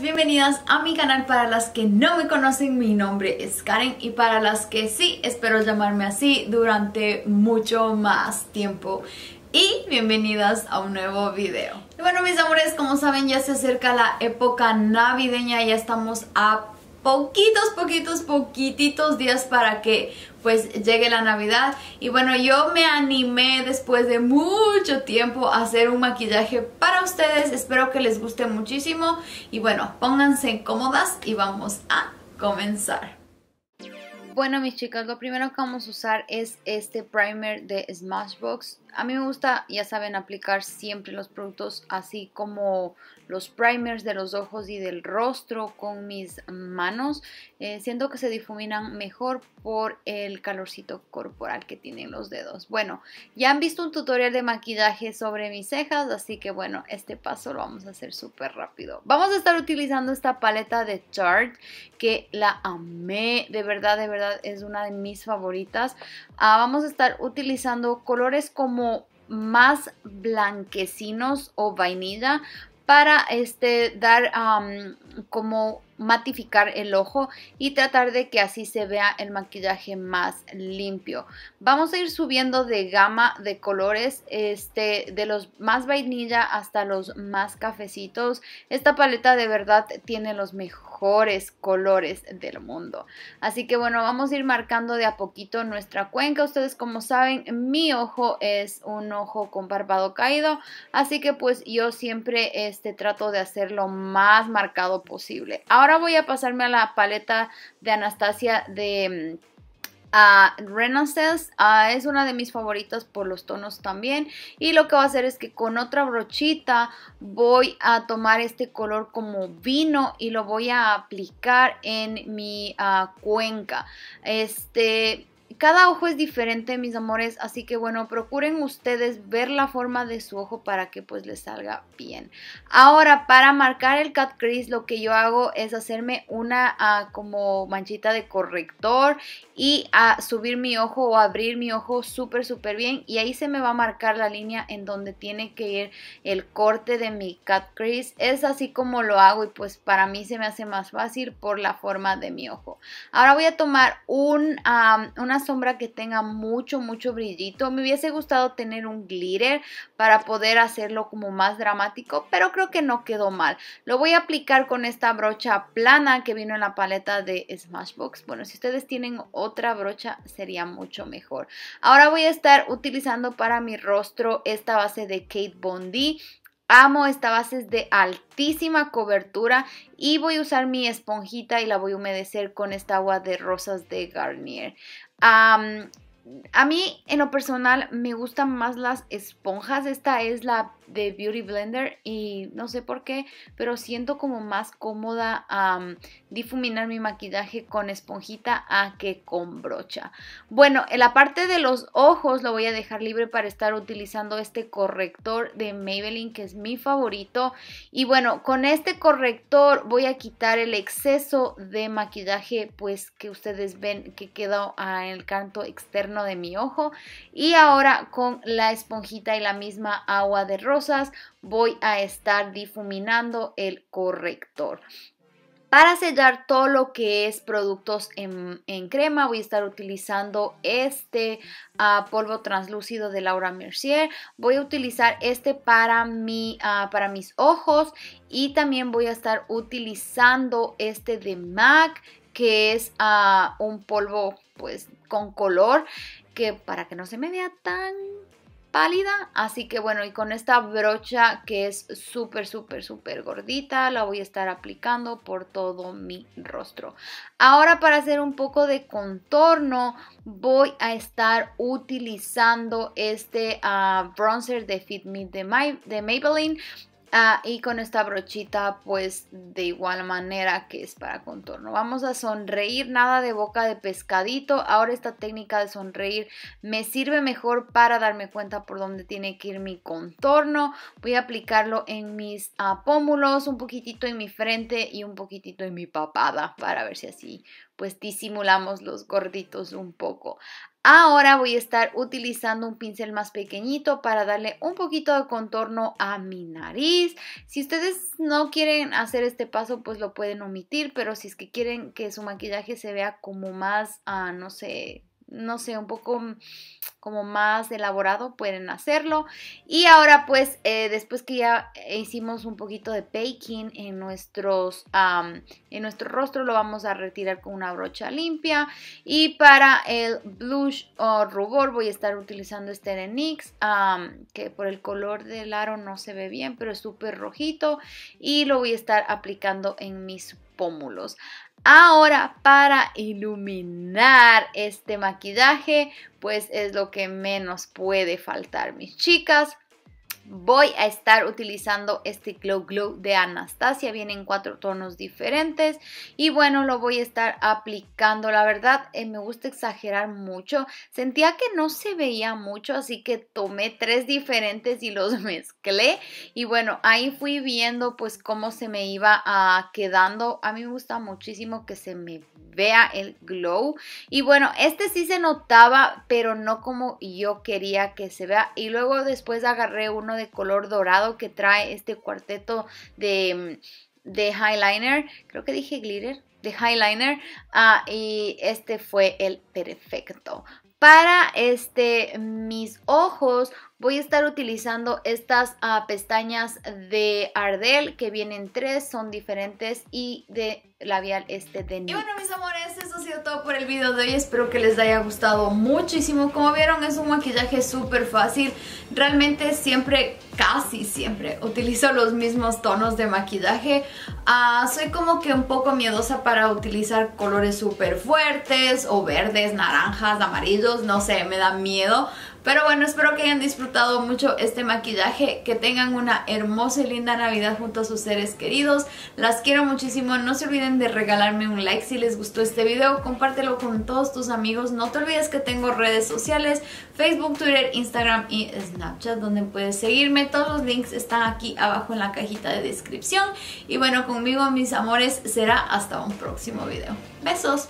bienvenidas a mi canal Para las que no me conocen, mi nombre es Karen Y para las que sí, espero llamarme así durante mucho más tiempo y bienvenidas a un nuevo video. Bueno mis amores, como saben ya se acerca la época navideña, ya estamos a poquitos, poquitos, poquititos días para que pues llegue la Navidad. Y bueno, yo me animé después de mucho tiempo a hacer un maquillaje para ustedes. Espero que les guste muchísimo. Y bueno, pónganse cómodas y vamos a comenzar. Bueno mis chicas, lo primero que vamos a usar es este primer de Smashbox a mí me gusta, ya saben, aplicar siempre los productos así como los primers de los ojos y del rostro con mis manos. Eh, siento que se difuminan mejor por el calorcito corporal que tienen los dedos. Bueno, ya han visto un tutorial de maquillaje sobre mis cejas, así que bueno, este paso lo vamos a hacer súper rápido. Vamos a estar utilizando esta paleta de Chart que la amé, de verdad, de verdad es una de mis favoritas. Ah, vamos a estar utilizando colores como más blanquecinos o vainilla para este dar como matificar el ojo y tratar de que así se vea el maquillaje más limpio. Vamos a ir subiendo de gama de colores, este, de los más vainilla hasta los más cafecitos. Esta paleta de verdad tiene los mejores colores del mundo. Así que bueno, vamos a ir marcando de a poquito nuestra cuenca. Ustedes como saben, mi ojo es un ojo con párpado caído, así que pues yo siempre este, trato de hacer lo más marcado posible. Ahora voy a pasarme a la paleta de Anastasia de... Mm, ah, Renaissance ah, es una de mis favoritas por los tonos también y lo que voy a hacer es que con otra brochita voy a tomar este color como vino y lo voy a aplicar en mi ah, cuenca este cada ojo es diferente, mis amores, así que bueno, procuren ustedes ver la forma de su ojo para que pues les salga bien. Ahora, para marcar el cut crease, lo que yo hago es hacerme una ah, como manchita de corrector y a ah, subir mi ojo o abrir mi ojo súper, súper bien. Y ahí se me va a marcar la línea en donde tiene que ir el corte de mi cut crease. Es así como lo hago y pues para mí se me hace más fácil por la forma de mi ojo. Ahora voy a tomar un, ah, una que tenga mucho, mucho brillito. Me hubiese gustado tener un glitter para poder hacerlo como más dramático, pero creo que no quedó mal. Lo voy a aplicar con esta brocha plana que vino en la paleta de Smashbox. Bueno, si ustedes tienen otra brocha sería mucho mejor. Ahora voy a estar utilizando para mi rostro esta base de Kate Bondi Amo esta base es de altísima cobertura y voy a usar mi esponjita y la voy a humedecer con esta agua de rosas de Garnier. a mí en lo personal me gustan más las esponjas. Esta es la de Beauty Blender y no sé por qué, pero siento como más cómoda difuminar mi maquillaje con esponjita a que con brocha. Bueno, en la parte de los ojos lo voy a dejar libre para estar utilizando este corrector de Maybelline que es mi favorito. Y bueno, con este corrector voy a quitar el exceso de maquillaje pues que ustedes ven que quedó en el canto externo de mi ojo. Y ahora con la esponjita y la misma agua de rojo voy a estar difuminando el corrector. Para sellar todo lo que es productos en, crema voy a estar utilizando este ah, polvo translúcido de Laura Mercier. Voy a utilizar este para, mi, ah, para mis ojos y también voy a estar utilizando este de MAC que es ah, un polvo pues con color que para que no se me vea tan pálida, así que bueno, y con esta brocha que es súper, súper, súper gordita, la voy a estar aplicando por todo mi rostro. Ahora para hacer un poco de contorno, voy a estar utilizando este ah, bronzer de Fit Me de Maybelline Ah, y con esta brochita pues de igual manera que es para contorno. Vamos a sonreír, nada de boca de pescadito. Ahora esta técnica de sonreír me sirve mejor para darme cuenta por dónde tiene que ir mi contorno. Voy a aplicarlo en mis ah, pómulos, un poquitito en mi frente y un poquitito en mi papada para ver si así pues disimulamos los gorditos un poco. Ahora voy a estar utilizando un pincel más pequeñito para darle un poquito de contorno a mi nariz. Si ustedes no quieren hacer este paso, pues lo pueden omitir, pero si es que quieren que su maquillaje se vea como más, ah, no sé, no sé, un poco mm, como más elaborado, pueden hacerlo. Y ahora pues, eh, después que ya hicimos un poquito de baking en, nuestros, en nuestro rostro, lo vamos a retirar con una brocha limpia. Y para el blush o rubor voy a estar utilizando este de NYX, que por el color del aro no se ve bien, pero es súper rojito. Y lo voy a estar aplicando en mis pómulos. Ahora para iluminar este maquillaje pues es lo que menos puede faltar mis chicas voy a estar utilizando este Glow Glow de Anastasia. vienen cuatro tonos diferentes y bueno, lo voy a estar aplicando. La verdad, eh, me gusta exagerar mucho. Sentía que no se veía mucho, así que tomé tres diferentes y los mezclé. Y bueno, ahí fui viendo pues cómo se me iba ah, quedando. A mí me gusta muchísimo que se me vea el glow. Y bueno, este sí se notaba, pero no como yo quería que se vea. Y luego después agarré uno de color dorado que trae este cuarteto de, mm, de highliner. Creo que dije glitter, de highliner. Ah, y este fue el perfecto. Para este, mis ojos Voy a estar utilizando estas ah, pestañas de Ardell que vienen tres, son diferentes y de labial este de NYX. Y bueno mis amores, eso ha sido todo por el video de hoy, espero que les haya gustado muchísimo. Como vieron es un maquillaje súper fácil, realmente siempre, casi siempre utilizo los mismos tonos de maquillaje. Ah, soy como que un poco miedosa para utilizar colores súper fuertes o verdes, naranjas, amarillos, no sé, me da miedo. Pero bueno, espero que hayan disfrutado mucho este maquillaje, que tengan una hermosa y linda Navidad junto a sus seres queridos. Las quiero muchísimo, no se olviden de regalarme un like si les gustó este video, compártelo con todos tus amigos. No te olvides que tengo redes sociales, Facebook, Twitter, Instagram y Snapchat, donde puedes seguirme. Todos los links están aquí abajo en la cajita de descripción. Y bueno, conmigo mis amores, será hasta un próximo video. Besos.